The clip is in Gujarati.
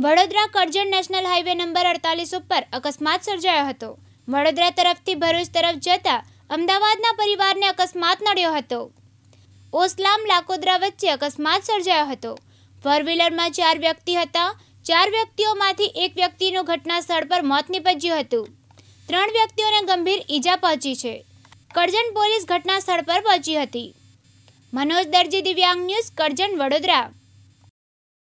Vadodara Karjan national highway number અડતાલીસ ઉપર અકસ્માત સર્જાયો હતો વડોદરા તરફથી ભરૂચ તરફ જતા અમદાવાદના પરિવારને અકસ્માત નડ્યો હતો ઓસલામ લાકોદરા વચ્ચે અકસ્માત સર્જાયો હતો ફોર વ્હીલરમાં ચાર વ્યક્તિ હતા ચાર વ્યક્તિઓમાંથી એક વ્યક્તિનું ઘટના સ્થળ પર મોત નીપજ્યું હતું ત્રણ વ્યક્તિઓને ગંભીર ઈજા પહોંચી છે કરજણ પોલીસ ઘટના સ્થળ પર પહોંચી હતી મનોજ દરજી દિવ્યાંગ ન્યૂઝ કરજણ વડોદરા